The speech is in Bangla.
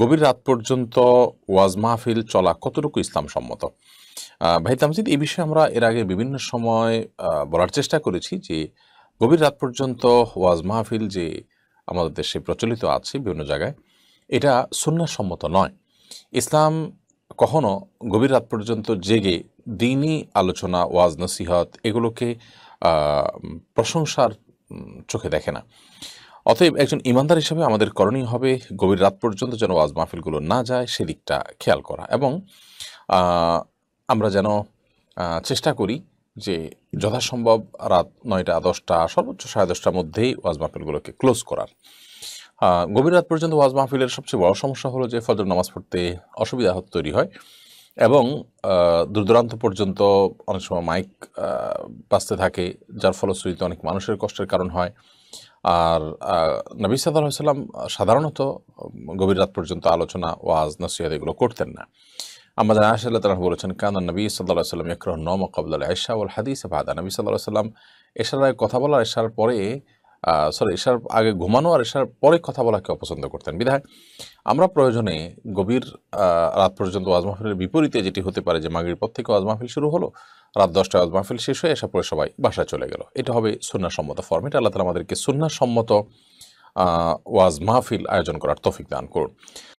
গভীর রাত পর্যন্ত ওয়াজ মাহফিল চলা কতটুকু ইসলাম সম্মত ভাই তামজিদ এই বিষয়ে আমরা এর আগে বিভিন্ন সময় বলার চেষ্টা করেছি যে গভীর রাত পর্যন্ত ওয়াজ মাহফিল যে আমাদের দেশে প্রচলিত আছে বিভিন্ন জায়গায় এটা সম্মত নয় ইসলাম কখনো গভীর রাত পর্যন্ত জেগে দিনই আলোচনা ওয়াজ নসিহত এগুলোকে প্রশংসার চোখে দেখে না অতএব একজন ইমানদার হিসেবে আমাদের করণীয় হবে গভীর রাত পর্যন্ত যেন ওয়াজ মাহফিলগুলো না যায় সেদিকটা খেয়াল করা এবং আমরা যেন চেষ্টা করি যে যথাসম্ভব রাত নয়টা দশটা সর্বোচ্চ সাড়ে দশটার মধ্যেই ওয়াজ মাহফিলগুলোকে ক্লোজ করার গভীর রাত পর্যন্ত ওয়াজ মাহফিলের সবচেয়ে বড় সমস্যা হলো যে ফজর নামাজ পড়তে অসুবিধা তৈরি হয় এবং দূরদূরান্ত পর্যন্ত অনেক সময় মাইক বাঁচতে থাকে যার ফলশ্রুতিতে অনেক মানুষের কষ্টের কারণ হয় আর নবী সাদাম সাধারণত গভীর রাত পর্যন্ত আলোচনা ওয়াজ নসিহত এগুলো করতেন না আমাদের আশাল্লাহ তারা বলেছেন কান নবী সাল্লাহ সাল্লাম ইকরহ নম কবুল আয়সা উল হাদিস বাদা নবী সাল্লাহ সাল্লাম এশারায় কথা বলার এশার পরে সরি এসার আগে ঘুমানো আর এসার পরে কথা বলাকে অপছন্দ করতেন বিধায় আমরা প্রয়োজনে গভীর রাত পর্যন্ত ওয়াজ মাহফিলের বিপরীতে যেটি হতে পারে যে মাগরির পর থেকে ওয়াজ মাহফিল শুরু হলো রাত দশটায় ওয়াজ মাহফিল শেষ হয়ে এসা পরে সবাই বাসায় চলে গেল এটা হবে সন্ন্যাসম্মত ফর্মেট আল্লাহ তালা আমাদেরকে সন্ন্যাসম্মত ওয়াজ মাহফিল আয়োজন করার তফিক দান করুন